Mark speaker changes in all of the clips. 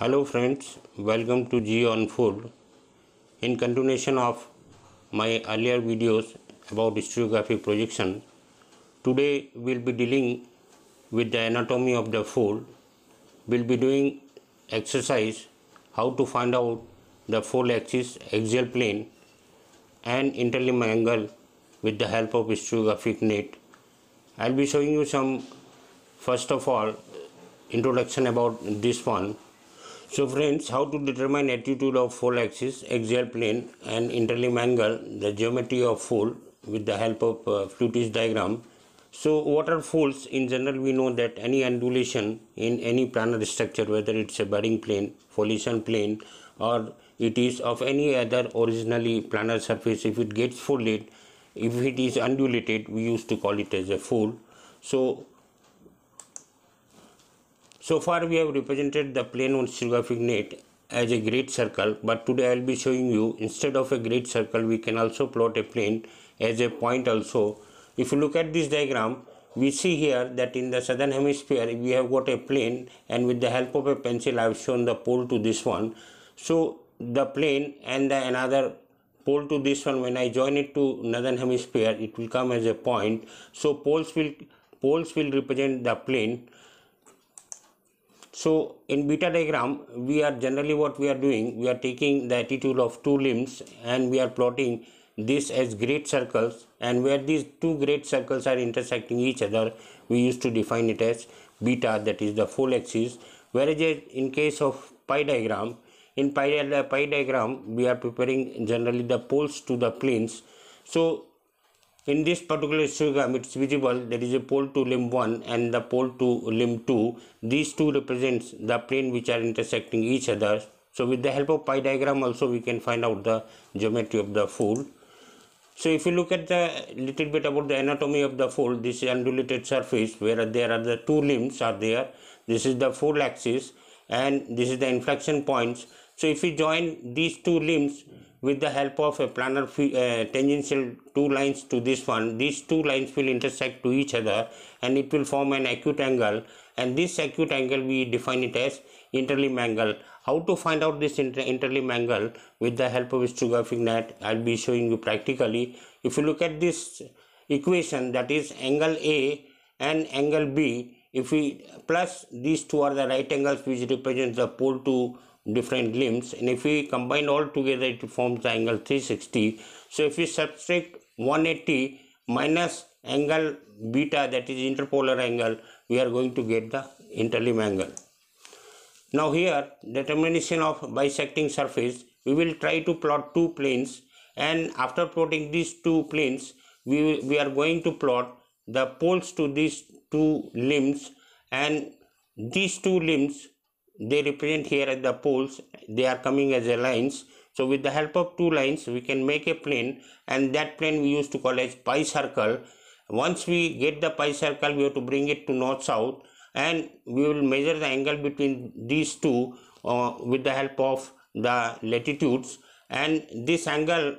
Speaker 1: hello friends welcome to g on food in continuation of my earlier videos about stereographic projection today we'll be dealing with the anatomy of the fold we'll be doing exercise how to find out the fold axis axial plane and interlimb angle with the help of histographic net i'll be showing you some first of all introduction about this one so friends, how to determine attitude of full axis, axial plane and interlimb angle, the geometry of full with the help of uh, Flutish diagram. So what are folds? In general, we know that any undulation in any planar structure, whether it's a bearing plane, foliation plane or it is of any other originally planar surface, if it gets folded, if it is undulated, we used to call it as a fold. So so far we have represented the plane on stratigraphic net as a great circle but today I will be showing you instead of a great circle we can also plot a plane as a point also. If you look at this diagram we see here that in the southern hemisphere we have got a plane and with the help of a pencil I have shown the pole to this one. So the plane and the another pole to this one when I join it to northern hemisphere it will come as a point. So poles will poles will represent the plane so in beta diagram, we are generally what we are doing, we are taking the attitude of two limbs and we are plotting this as great circles and where these two great circles are intersecting each other, we used to define it as beta that is the full axis. Whereas in case of pi diagram, in pi, uh, pi diagram, we are preparing generally the poles to the planes. So in this particular histogram, it's visible there is a pole to limb 1 and the pole to limb 2. These two represents the plane which are intersecting each other. So with the help of pie diagram also we can find out the geometry of the fold. So if you look at the little bit about the anatomy of the fold, this is undulated surface where there are the two limbs are there. This is the fold axis and this is the inflection points. So if we join these two limbs, with the help of a planar uh, tangential two lines to this one these two lines will intersect to each other and it will form an acute angle and this acute angle we define it as interlimb angle how to find out this inter angle with the help of strogographic net i'll be showing you practically if you look at this equation that is angle a and angle b if we plus these two are the right angles which represents the pole to different limbs and if we combine all together it forms the angle 360 so if we subtract 180 minus angle beta that is interpolar angle we are going to get the interlimb angle now here determination of bisecting surface we will try to plot two planes and after plotting these two planes we, we are going to plot the poles to these two limbs and these two limbs they represent here at the poles they are coming as a lines so with the help of two lines we can make a plane and that plane we use to call as pi circle once we get the pi circle we have to bring it to north south and we will measure the angle between these two uh, with the help of the latitudes and this angle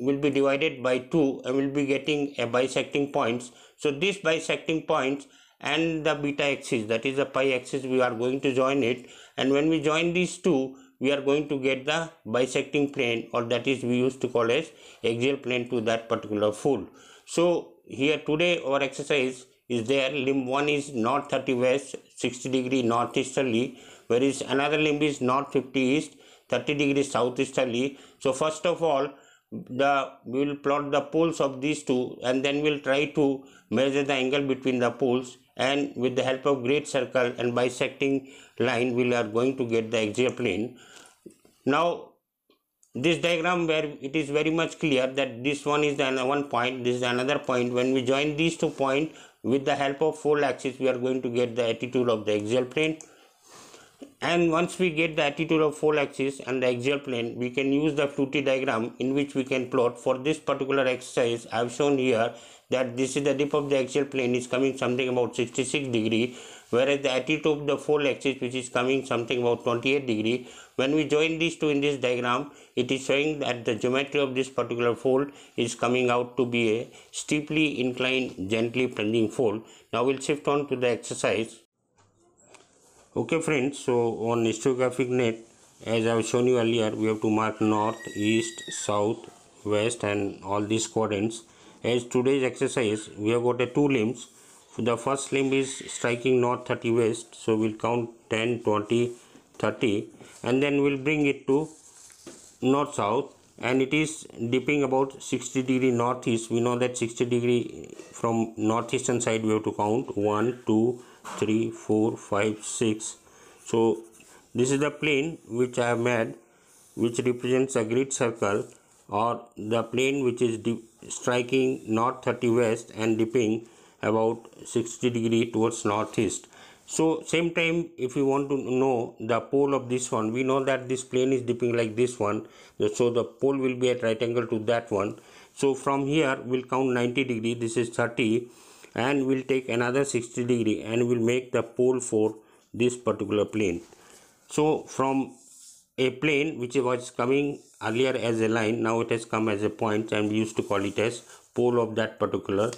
Speaker 1: will be divided by 2 and will be getting a bisecting points so this bisecting points and the beta axis that is the pi axis we are going to join it and when we join these two we are going to get the bisecting plane or that is we used to call as axial plane to that particular fold. So here today our exercise is there limb 1 is north 30 west 60 degree northeasterly whereas another limb is north 50 east 30 degree southeasterly. So first of all the we will plot the poles of these two and then we'll try to measure the angle between the poles and with the help of great circle and bisecting line we are going to get the axial plane. Now this diagram where it is very much clear that this one is the one point this is another point when we join these two points with the help of four axis we are going to get the attitude of the axial plane and once we get the attitude of fold axis and the axial plane we can use the fluty diagram in which we can plot for this particular exercise i have shown here that this is the dip of the axial plane is coming something about 66 degree whereas the attitude of the fold axis which is coming something about 28 degree when we join these two in this diagram it is showing that the geometry of this particular fold is coming out to be a steeply inclined gently plunging fold now we'll shift on to the exercise okay friends so on stereographic net as i have shown you earlier we have to mark north east south west and all these quadrants as today's exercise we have got a two limbs the first limb is striking north 30 west so we'll count 10 20 30 and then we'll bring it to north south and it is dipping about 60 degree northeast we know that 60 degree from northeastern side we have to count 1 2 3 4 5 6 so this is the plane which I have made which represents a grid circle or the plane which is striking north 30 west and dipping about 60 degree towards northeast so same time if you want to know the pole of this one we know that this plane is dipping like this one so the pole will be at right angle to that one so from here we'll count 90 degree this is 30 and we'll take another 60 degree and we'll make the pole for this particular plane so from a plane which was coming earlier as a line now it has come as a point and we used to call it as pole of that particular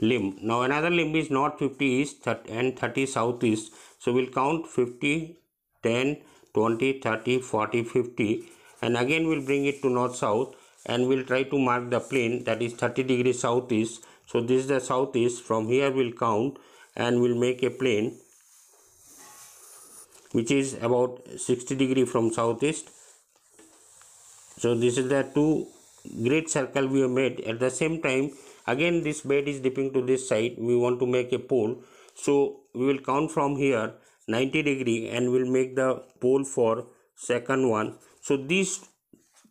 Speaker 1: limb now another limb is north 50 east and 30 southeast so we'll count 50 10 20 30 40 50 and again we'll bring it to north south and we'll try to mark the plane that is 30 degrees southeast so this is the southeast from here we'll count and we'll make a plane which is about 60 degree from southeast so this is the two great circle we have made at the same time again this bed is dipping to this side we want to make a pole so we will count from here 90 degree and we'll make the pole for second one so these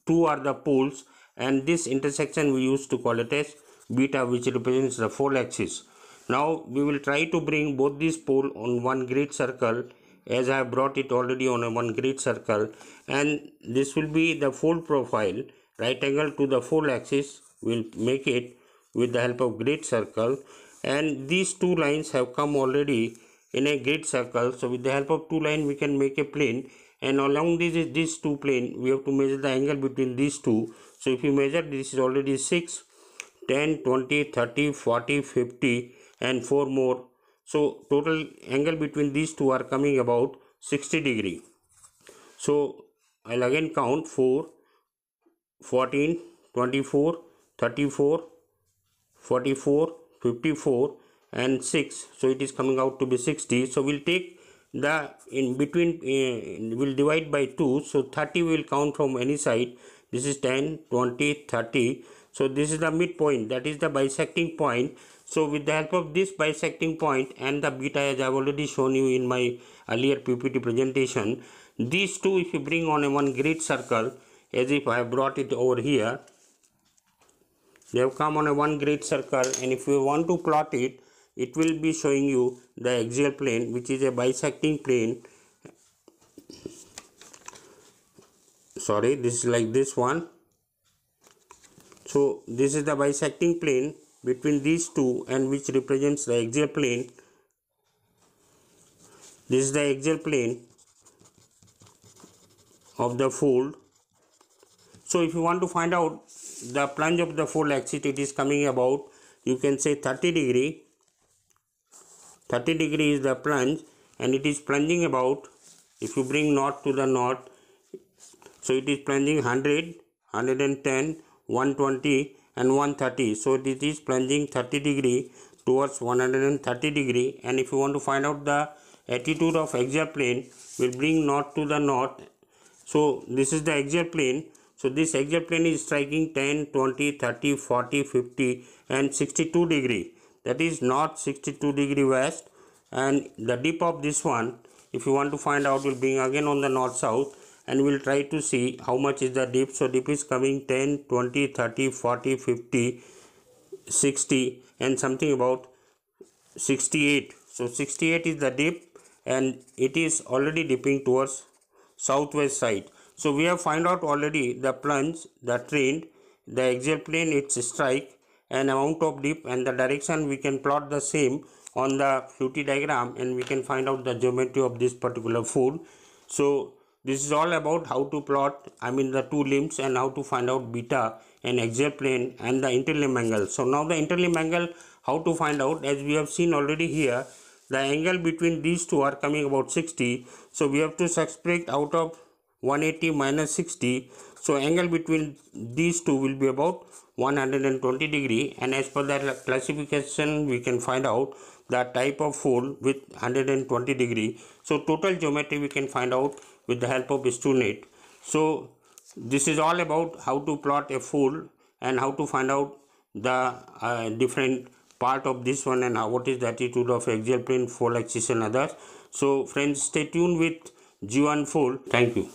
Speaker 1: two are the poles and this intersection we use to call it as beta which represents the full axis. Now we will try to bring both these pole on one grid circle as I have brought it already on a one grid circle and this will be the fold profile right angle to the fold axis will make it with the help of grid circle and these two lines have come already in a grid circle so with the help of two line we can make a plane and along this is these two plane we have to measure the angle between these two so if you measure this is already 6 10 20 30 40 50 and 4 more so total angle between these two are coming about 60 degree so i'll again count 4 14 24 34 44 54 and 6 so it is coming out to be 60 so we'll take the in between uh, eh, will divide by 2 so 30 will count from any side this is 10 20 30 so this is the midpoint that is the bisecting point so with the help of this bisecting point and the beta as i have already shown you in my earlier ppt presentation these two if you bring on a one grid circle as if i have brought it over here they have come on a one grid circle and if you want to plot it it will be showing you the axial plane which is a bisecting plane sorry this is like this one so this is the bisecting plane between these two and which represents the axial plane. This is the axial plane of the fold. So if you want to find out the plunge of the fold axis it is coming about you can say 30 degree 30 degree is the plunge and it is plunging about if you bring north to the north so it is plunging 100 110 120 and 130 so this is plunging 30 degree towards 130 degree and if you want to find out the attitude of axial plane will bring north to the north so this is the axial plane so this axial plane is striking 10 20 30 40 50 and 62 degree that is north 62 degree west and the dip of this one if you want to find out will bring again on the north south and we'll try to see how much is the dip so dip is coming 10 20 30 40 50 60 and something about 68 so 68 is the dip and it is already dipping towards southwest side so we have find out already the plunge the trend the axial plane its strike and amount of dip and the direction we can plot the same on the FUT diagram and we can find out the geometry of this particular food so this is all about how to plot, I mean the two limbs and how to find out beta and axial plane and the interlimb angle. So now the interlimb angle, how to find out as we have seen already here, the angle between these two are coming about 60. So we have to subtract out of 180 minus 60. So angle between these two will be about 120 degree and as per that classification we can find out the type of hole with 120 degree. So total geometry we can find out with the help of StoolNet. So this is all about how to plot a fold and how to find out the uh, different part of this one and how, what is the attitude of axial plane, fold axis and others. So friends stay tuned with G1 fold. Thank you.